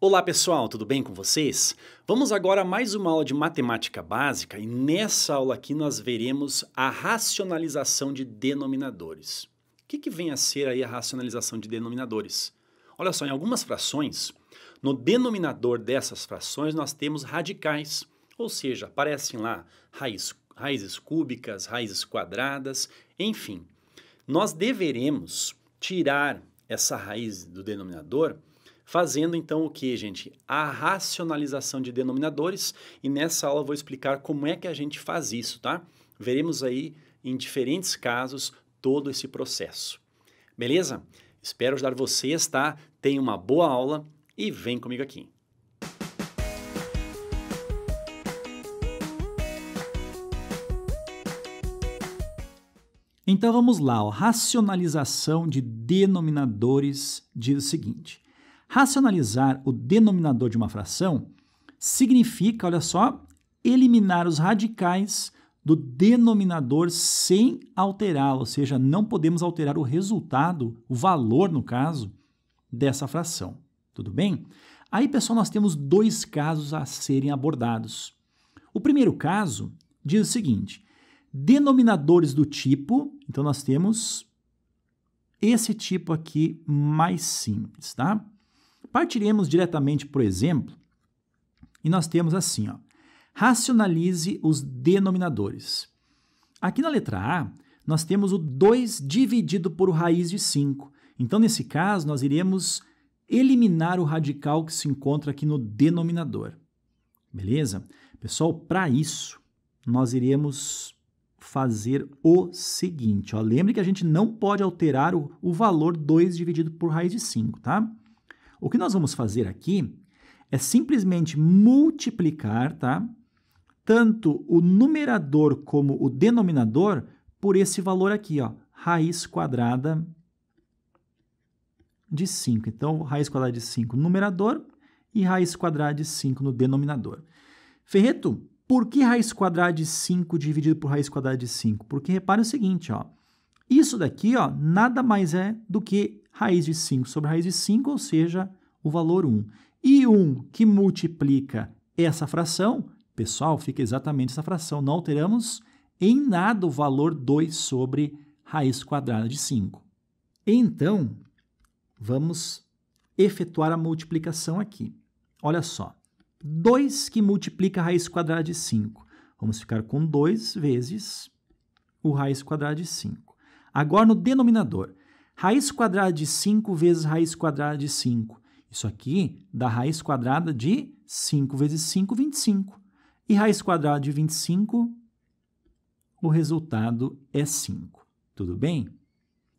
Olá pessoal, tudo bem com vocês? Vamos agora a mais uma aula de matemática básica e nessa aula aqui nós veremos a racionalização de denominadores. O que, que vem a ser aí a racionalização de denominadores? Olha só, em algumas frações, no denominador dessas frações nós temos radicais, ou seja, aparecem lá raiz, raízes cúbicas, raízes quadradas, enfim. Nós deveremos tirar essa raiz do denominador fazendo então o que, gente? A racionalização de denominadores, e nessa aula eu vou explicar como é que a gente faz isso, tá? Veremos aí em diferentes casos todo esse processo. Beleza? Espero ajudar vocês, tá? Tenha uma boa aula e vem comigo aqui. Então vamos lá, ó. racionalização de denominadores diz o seguinte: Racionalizar o denominador de uma fração significa, olha só, eliminar os radicais do denominador sem alterá-lo, ou seja, não podemos alterar o resultado, o valor, no caso, dessa fração. Tudo bem? Aí, pessoal, nós temos dois casos a serem abordados. O primeiro caso diz o seguinte: denominadores do tipo, então nós temos esse tipo aqui mais simples, tá? Partiremos diretamente por exemplo e nós temos assim, ó, racionalize os denominadores. Aqui na letra A, nós temos o 2 dividido por raiz de 5. Então, nesse caso, nós iremos eliminar o radical que se encontra aqui no denominador. Beleza? Pessoal, para isso, nós iremos fazer o seguinte. Ó. Lembre que a gente não pode alterar o, o valor 2 dividido por raiz de 5, tá? O que nós vamos fazer aqui é simplesmente multiplicar, tá? Tanto o numerador como o denominador por esse valor aqui, ó, raiz quadrada de 5. Então, raiz quadrada de 5 no numerador e raiz quadrada de 5 no denominador. Ferreto, por que raiz quadrada de 5 dividido por raiz quadrada de 5? Porque repare o seguinte, ó, isso daqui ó, nada mais é do que raiz de 5 sobre raiz de 5, ou seja, o valor 1. E 1 que multiplica essa fração, pessoal, fica exatamente essa fração. Não alteramos em nada o valor 2 sobre raiz quadrada de 5. Então, vamos efetuar a multiplicação aqui. Olha só, 2 que multiplica a raiz quadrada de 5. Vamos ficar com 2 vezes o raiz quadrada de 5. Agora, no denominador, Raiz quadrada de 5 vezes raiz quadrada de 5. Isso aqui dá raiz quadrada de 5 vezes 5, 25. E raiz quadrada de 25, o resultado é 5. Tudo bem?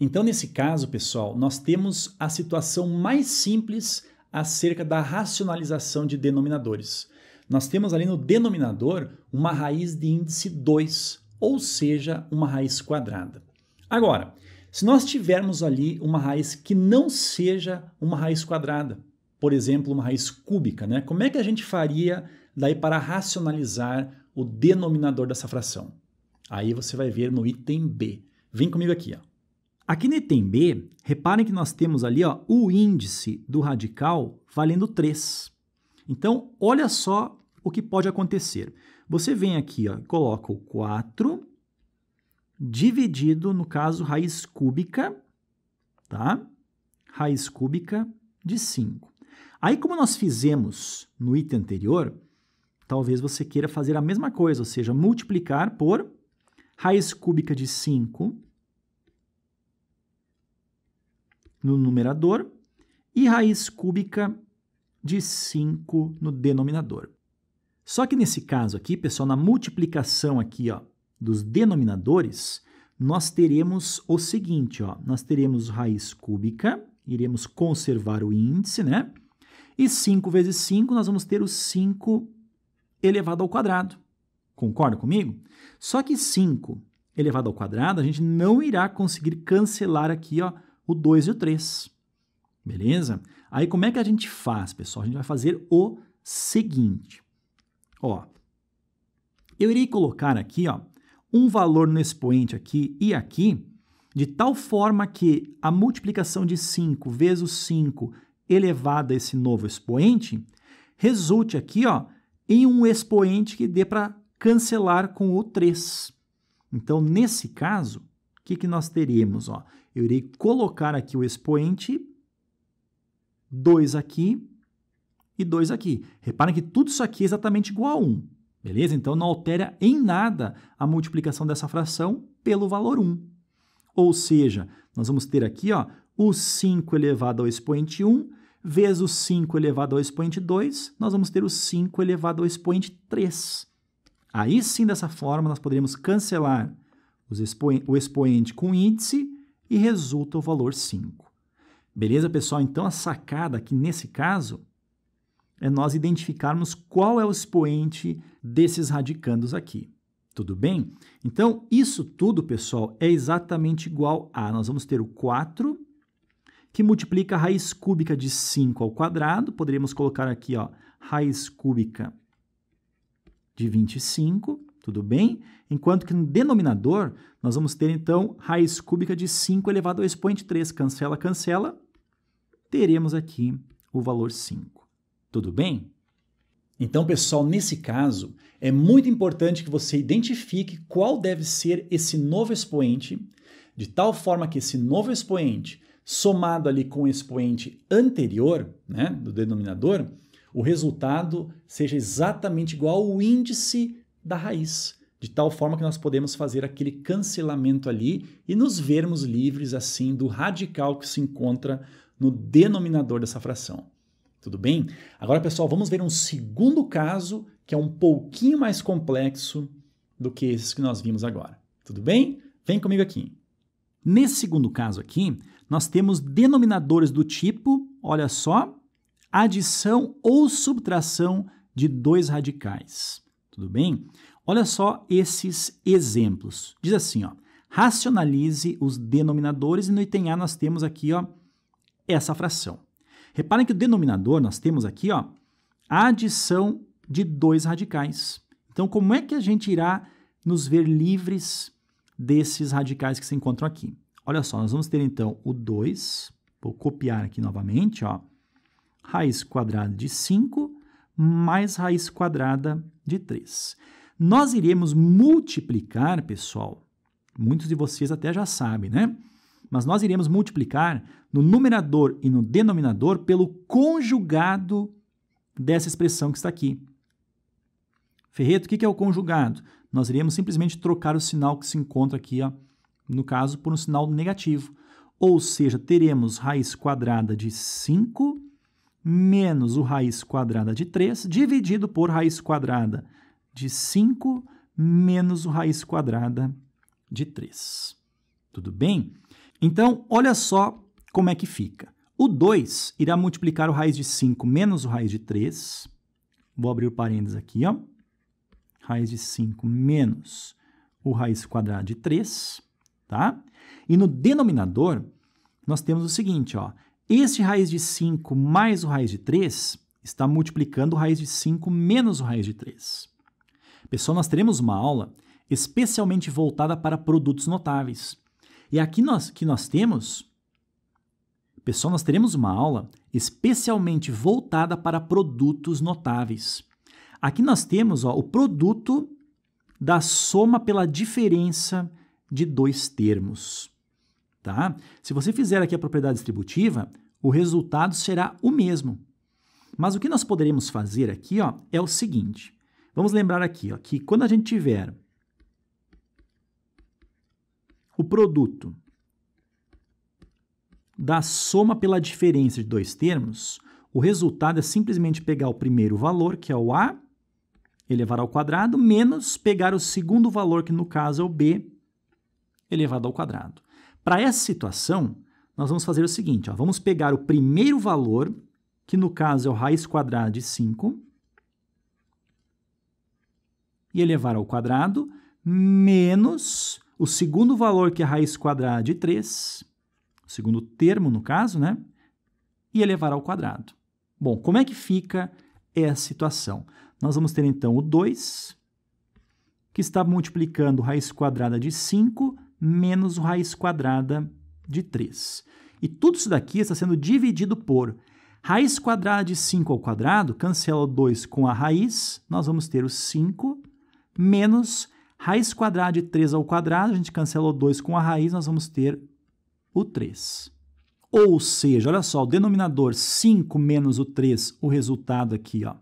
Então, nesse caso, pessoal, nós temos a situação mais simples acerca da racionalização de denominadores. Nós temos ali no denominador uma raiz de índice 2, ou seja, uma raiz quadrada. Agora, se nós tivermos ali uma raiz que não seja uma raiz quadrada, por exemplo, uma raiz cúbica, né? como é que a gente faria daí para racionalizar o denominador dessa fração? Aí você vai ver no item B. Vem comigo aqui. Ó. Aqui no item B, reparem que nós temos ali ó, o índice do radical valendo 3. Então, olha só o que pode acontecer. Você vem aqui ó, coloca o 4 dividido, no caso, raiz cúbica, tá? Raiz cúbica de 5. Aí, como nós fizemos no item anterior, talvez você queira fazer a mesma coisa, ou seja, multiplicar por raiz cúbica de 5 no numerador e raiz cúbica de 5 no denominador. Só que nesse caso aqui, pessoal, na multiplicação aqui, ó, dos denominadores, nós teremos o seguinte, ó, nós teremos raiz cúbica, iremos conservar o índice, né? E 5 vezes 5, nós vamos ter o 5 elevado ao quadrado. Concorda comigo? Só que 5 elevado ao quadrado, a gente não irá conseguir cancelar aqui ó, o 2 e o 3. Beleza? Aí como é que a gente faz, pessoal? A gente vai fazer o seguinte. Ó, eu irei colocar aqui ó, um valor no expoente aqui e aqui, de tal forma que a multiplicação de 5 vezes 5 elevado a esse novo expoente resulte aqui ó, em um expoente que dê para cancelar com o 3. Então, nesse caso, o que, que nós teríamos? Ó? Eu irei colocar aqui o expoente 2 aqui e 2 aqui. Reparem que tudo isso aqui é exatamente igual a 1. Beleza? Então não altera em nada a multiplicação dessa fração pelo valor 1. Ou seja, nós vamos ter aqui ó, o 5 elevado ao expoente 1 vezes o 5 elevado ao expoente 2, nós vamos ter o 5 elevado ao expoente 3. Aí sim, dessa forma, nós poderíamos cancelar expoen o expoente com índice e resulta o valor 5. Beleza, pessoal? Então, a sacada aqui nesse caso é nós identificarmos qual é o expoente desses radicandos aqui. Tudo bem? Então, isso tudo, pessoal, é exatamente igual a... Nós vamos ter o 4, que multiplica a raiz cúbica de 5 ao quadrado. Poderíamos colocar aqui, ó, raiz cúbica de 25, tudo bem? Enquanto que no denominador, nós vamos ter, então, raiz cúbica de 5 elevado ao expoente 3. Cancela, cancela. Teremos aqui o valor 5. Tudo bem? Então, pessoal, nesse caso, é muito importante que você identifique qual deve ser esse novo expoente, de tal forma que esse novo expoente, somado ali com o expoente anterior, né, do denominador, o resultado seja exatamente igual ao índice da raiz, de tal forma que nós podemos fazer aquele cancelamento ali e nos vermos livres assim do radical que se encontra no denominador dessa fração. Tudo bem? Agora, pessoal, vamos ver um segundo caso que é um pouquinho mais complexo do que esses que nós vimos agora. Tudo bem? Vem comigo aqui. Nesse segundo caso aqui, nós temos denominadores do tipo, olha só, adição ou subtração de dois radicais. Tudo bem? Olha só esses exemplos. Diz assim, ó, racionalize os denominadores e no item A nós temos aqui ó, essa fração. Reparem que o denominador nós temos aqui ó, a adição de dois radicais. Então, como é que a gente irá nos ver livres desses radicais que se encontram aqui? Olha só, nós vamos ter então o 2, vou copiar aqui novamente, ó, raiz quadrada de 5 mais raiz quadrada de 3. Nós iremos multiplicar, pessoal, muitos de vocês até já sabem, né? mas nós iremos multiplicar no numerador e no denominador pelo conjugado dessa expressão que está aqui. Ferreto, o que é o conjugado? Nós iremos simplesmente trocar o sinal que se encontra aqui, ó, no caso, por um sinal negativo. Ou seja, teremos raiz quadrada de 5 menos o raiz quadrada de 3 dividido por raiz quadrada de 5 menos o raiz quadrada de 3. Tudo bem? Então, olha só como é que fica. O 2 irá multiplicar o raiz de 5 menos o raiz de 3. Vou abrir o parênteses aqui, ó. Raiz de 5 menos o raiz quadrada de 3, tá? E no denominador, nós temos o seguinte, ó. Este raiz de 5 mais o raiz de 3 está multiplicando o raiz de 5 menos o raiz de 3. Pessoal, nós teremos uma aula especialmente voltada para produtos notáveis. E aqui nós que nós temos, pessoal, nós teremos uma aula especialmente voltada para produtos notáveis. Aqui nós temos ó, o produto da soma pela diferença de dois termos. Tá? Se você fizer aqui a propriedade distributiva, o resultado será o mesmo. Mas o que nós poderemos fazer aqui ó, é o seguinte. Vamos lembrar aqui ó, que quando a gente tiver o produto da soma pela diferença de dois termos, o resultado é simplesmente pegar o primeiro valor, que é o a, elevado ao quadrado, menos pegar o segundo valor, que no caso é o b, elevado ao quadrado. Para essa situação, nós vamos fazer o seguinte, ó, vamos pegar o primeiro valor, que no caso é o raiz quadrada de 5, e elevar ao quadrado, menos o segundo valor, que é a raiz quadrada de 3, o segundo termo, no caso, né? E elevar ao quadrado. Bom, como é que fica essa situação? Nós vamos ter, então, o 2, que está multiplicando raiz quadrada de 5 menos raiz quadrada de 3. E tudo isso daqui está sendo dividido por raiz quadrada de 5 ao quadrado, cancela o 2 com a raiz, nós vamos ter o 5 menos Raiz quadrada de 3 ao quadrado, a gente cancelou 2 com a raiz, nós vamos ter o 3. Ou seja, olha só, o denominador 5 menos o 3, o resultado aqui ó,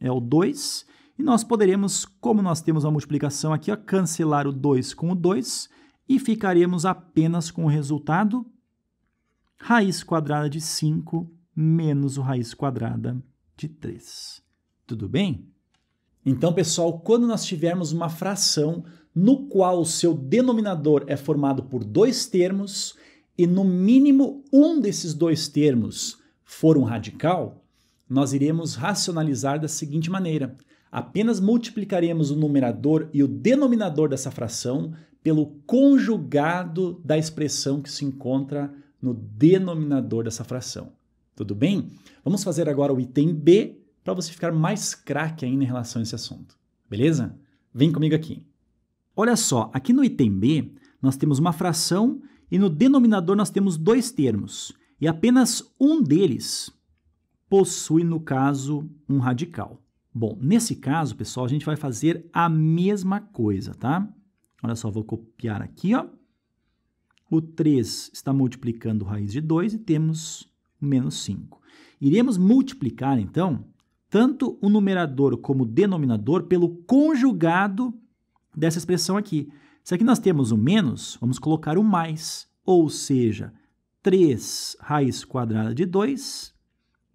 é o 2. E nós poderemos, como nós temos a multiplicação aqui, ó, cancelar o 2 com o 2 e ficaremos apenas com o resultado raiz quadrada de 5 menos o raiz quadrada de 3. Tudo bem? Então, pessoal, quando nós tivermos uma fração no qual o seu denominador é formado por dois termos e no mínimo um desses dois termos for um radical, nós iremos racionalizar da seguinte maneira: apenas multiplicaremos o numerador e o denominador dessa fração pelo conjugado da expressão que se encontra no denominador dessa fração. Tudo bem? Vamos fazer agora o item B para você ficar mais craque ainda em relação a esse assunto. Beleza? Vem comigo aqui. Olha só, aqui no item B, nós temos uma fração e no denominador nós temos dois termos. E apenas um deles possui, no caso, um radical. Bom, nesse caso, pessoal, a gente vai fazer a mesma coisa, tá? Olha só, vou copiar aqui, ó. O 3 está multiplicando raiz de 2 e temos menos 5. Iremos multiplicar, então, tanto o numerador como o denominador pelo conjugado dessa expressão aqui. Se aqui nós temos o menos, vamos colocar o mais, ou seja, 3 raiz quadrada de 2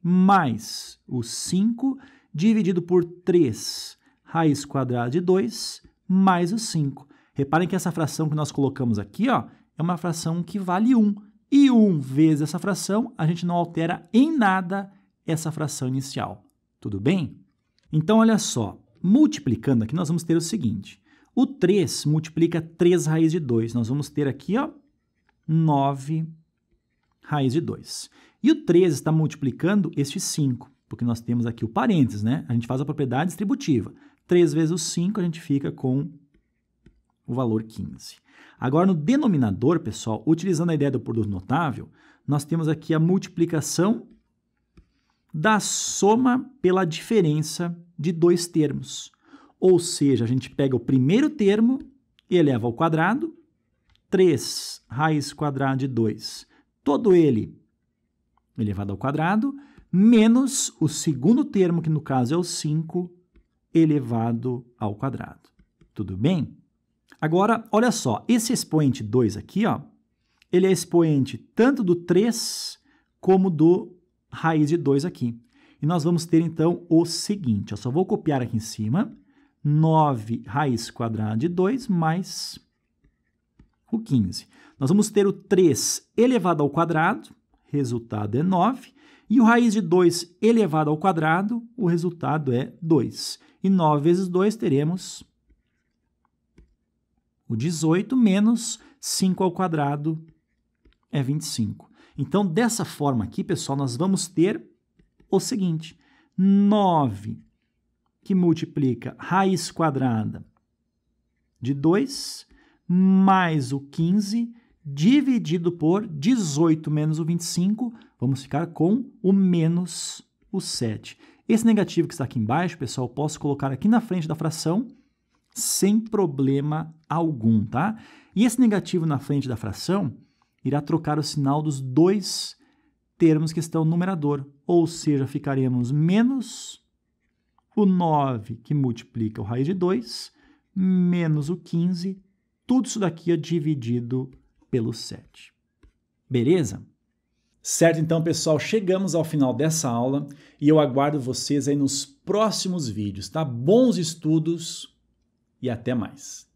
mais o 5 dividido por 3 raiz quadrada de 2 mais o 5. Reparem que essa fração que nós colocamos aqui ó, é uma fração que vale 1. E 1 vezes essa fração, a gente não altera em nada essa fração inicial. Tudo bem? Então, olha só. Multiplicando aqui, nós vamos ter o seguinte. O 3 multiplica 3 raiz de 2. Nós vamos ter aqui, ó, 9 raiz de 2. E o 3 está multiplicando este 5, porque nós temos aqui o parênteses, né? A gente faz a propriedade distributiva. 3 vezes o 5, a gente fica com o valor 15. Agora, no denominador, pessoal, utilizando a ideia do produto notável, nós temos aqui a multiplicação da soma pela diferença de dois termos. Ou seja, a gente pega o primeiro termo e eleva ao quadrado, 3 raiz quadrada de 2, todo ele elevado ao quadrado, menos o segundo termo, que no caso é o 5, elevado ao quadrado. Tudo bem? Agora, olha só, esse expoente 2 aqui, ó, ele é expoente tanto do 3 como do raiz de 2 aqui. E nós vamos ter, então, o seguinte. Eu só vou copiar aqui em cima. 9 raiz quadrada de 2 mais o 15. Nós vamos ter o 3 elevado ao quadrado, resultado é 9. E o raiz de 2 elevado ao quadrado, o resultado é 2. E 9 vezes 2 teremos o 18 menos 5 ao quadrado é 25. Então, dessa forma aqui, pessoal, nós vamos ter o seguinte: 9 que multiplica raiz quadrada de 2 mais o 15 dividido por 18 menos o 25, vamos ficar com o menos o 7. Esse negativo que está aqui embaixo, pessoal, posso colocar aqui na frente da fração sem problema algum, tá? E esse negativo na frente da fração, irá trocar o sinal dos dois termos que estão no numerador, ou seja, ficaremos menos o 9 que multiplica o raiz de 2, menos o 15, tudo isso daqui é dividido pelo 7. Beleza? Certo, então, pessoal, chegamos ao final dessa aula e eu aguardo vocês aí nos próximos vídeos, tá? Bons estudos e até mais!